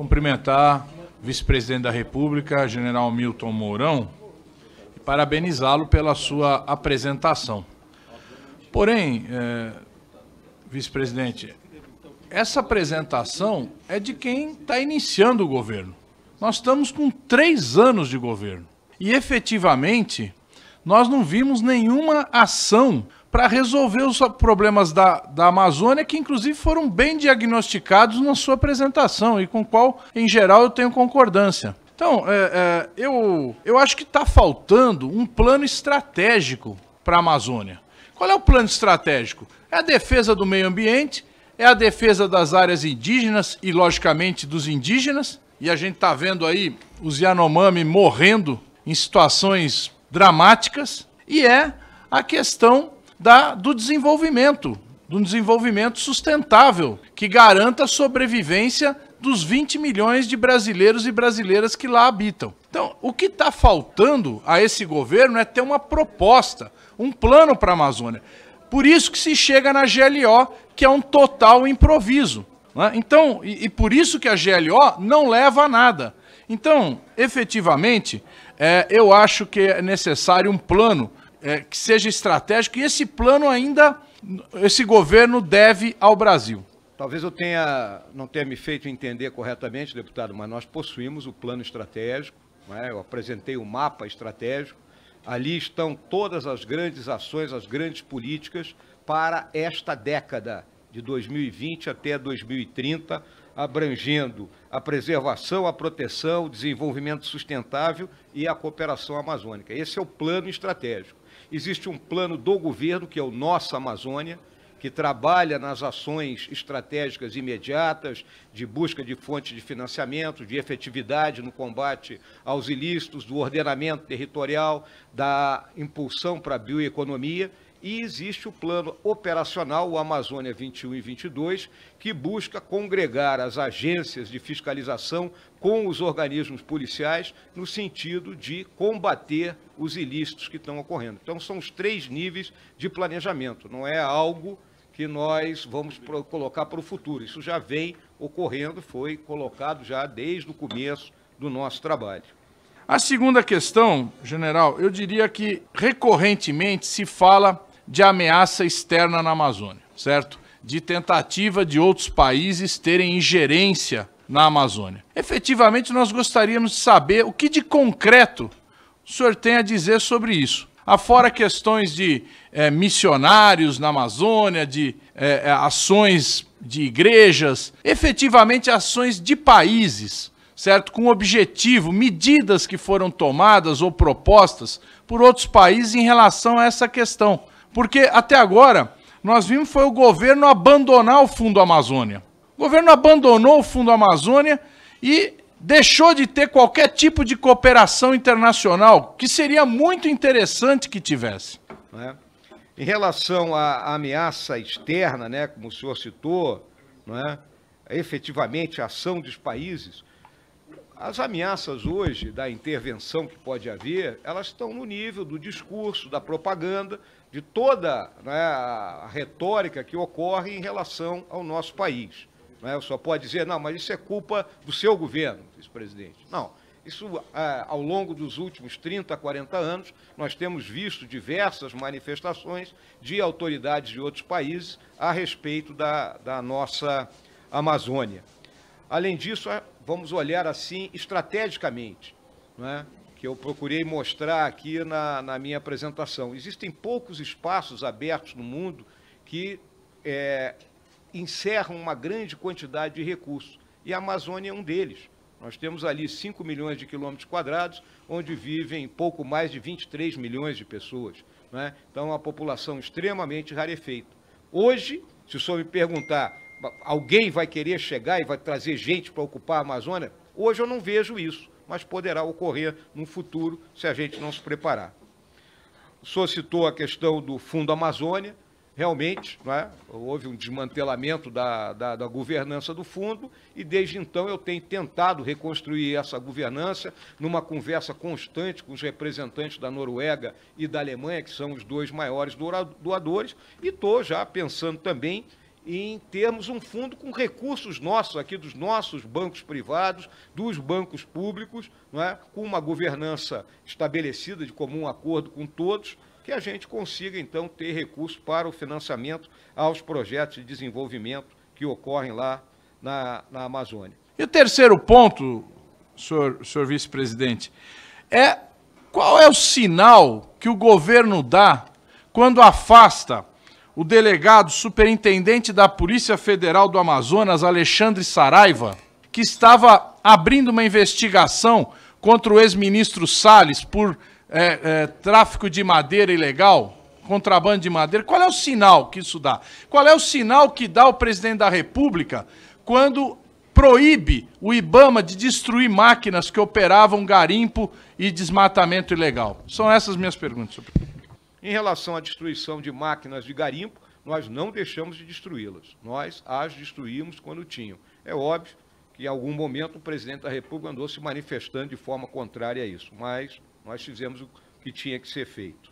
cumprimentar vice-presidente da República, general Milton Mourão, e parabenizá-lo pela sua apresentação. Porém, é, vice-presidente, essa apresentação é de quem está iniciando o governo. Nós estamos com três anos de governo. E efetivamente, nós não vimos nenhuma ação para resolver os problemas da, da Amazônia, que inclusive foram bem diagnosticados na sua apresentação e com qual, em geral, eu tenho concordância. Então, é, é, eu, eu acho que está faltando um plano estratégico para a Amazônia. Qual é o plano estratégico? É a defesa do meio ambiente, é a defesa das áreas indígenas e, logicamente, dos indígenas. E a gente está vendo aí os Yanomami morrendo em situações dramáticas. E é a questão da, do desenvolvimento, do desenvolvimento sustentável, que garanta a sobrevivência dos 20 milhões de brasileiros e brasileiras que lá habitam. Então, o que está faltando a esse governo é ter uma proposta, um plano para a Amazônia. Por isso que se chega na GLO, que é um total improviso. Né? Então, e, e por isso que a GLO não leva a nada. Então, efetivamente, é, eu acho que é necessário um plano é, que seja estratégico e esse plano ainda esse governo deve ao Brasil. Talvez eu tenha não tenha me feito entender corretamente, deputado, mas nós possuímos o plano estratégico. É? Eu apresentei o um mapa estratégico. Ali estão todas as grandes ações, as grandes políticas para esta década de 2020 até 2030 abrangendo a preservação, a proteção, o desenvolvimento sustentável e a cooperação amazônica. Esse é o plano estratégico. Existe um plano do governo, que é o Nossa Amazônia, que trabalha nas ações estratégicas imediatas de busca de fontes de financiamento, de efetividade no combate aos ilícitos, do ordenamento territorial, da impulsão para a bioeconomia e existe o plano operacional, o Amazônia 21 e 22, que busca congregar as agências de fiscalização com os organismos policiais no sentido de combater os ilícitos que estão ocorrendo. Então, são os três níveis de planejamento, não é algo que nós vamos pro, colocar para o futuro. Isso já vem ocorrendo, foi colocado já desde o começo do nosso trabalho. A segunda questão, general, eu diria que recorrentemente se fala de ameaça externa na Amazônia, certo? De tentativa de outros países terem ingerência na Amazônia. Efetivamente, nós gostaríamos de saber o que de concreto o senhor tem a dizer sobre isso. Afora questões de é, missionários na Amazônia, de é, ações de igrejas, efetivamente ações de países, certo? Com objetivo, medidas que foram tomadas ou propostas por outros países em relação a essa questão. Porque até agora, nós vimos foi o governo abandonar o Fundo Amazônia. O governo abandonou o Fundo Amazônia e deixou de ter qualquer tipo de cooperação internacional, que seria muito interessante que tivesse. É. Em relação à ameaça externa, né, como o senhor citou, não é? efetivamente a ação dos países, as ameaças hoje da intervenção que pode haver, elas estão no nível do discurso, da propaganda, de toda né, a retórica que ocorre em relação ao nosso país. Né? Só pode dizer, não, mas isso é culpa do seu governo, vice-presidente. Não. Isso, é, ao longo dos últimos 30, 40 anos, nós temos visto diversas manifestações de autoridades de outros países a respeito da, da nossa Amazônia. Além disso, vamos olhar assim estrategicamente, né? que eu procurei mostrar aqui na, na minha apresentação. Existem poucos espaços abertos no mundo que é, encerram uma grande quantidade de recursos, e a Amazônia é um deles. Nós temos ali 5 milhões de quilômetros quadrados, onde vivem pouco mais de 23 milhões de pessoas. Né? Então, é uma população extremamente rarefeita. Hoje, se o senhor me perguntar alguém vai querer chegar e vai trazer gente para ocupar a Amazônia? Hoje eu não vejo isso, mas poderá ocorrer no futuro se a gente não se preparar. O senhor citou a questão do Fundo Amazônia. Realmente, é? houve um desmantelamento da, da, da governança do fundo e desde então eu tenho tentado reconstruir essa governança numa conversa constante com os representantes da Noruega e da Alemanha, que são os dois maiores doadores, e estou já pensando também em termos um fundo com recursos nossos aqui, dos nossos bancos privados, dos bancos públicos, não é? com uma governança estabelecida de comum acordo com todos, que a gente consiga, então, ter recursos para o financiamento aos projetos de desenvolvimento que ocorrem lá na, na Amazônia. E o terceiro ponto, senhor, senhor vice-presidente, é qual é o sinal que o governo dá quando afasta o delegado superintendente da Polícia Federal do Amazonas, Alexandre Saraiva, que estava abrindo uma investigação contra o ex-ministro Salles por é, é, tráfico de madeira ilegal, contrabando de madeira. Qual é o sinal que isso dá? Qual é o sinal que dá o presidente da República quando proíbe o Ibama de destruir máquinas que operavam garimpo e desmatamento ilegal? São essas minhas perguntas. Em relação à destruição de máquinas de garimpo, nós não deixamos de destruí-las. Nós as destruímos quando tinham. É óbvio que em algum momento o presidente da República andou se manifestando de forma contrária a isso, mas nós fizemos o que tinha que ser feito.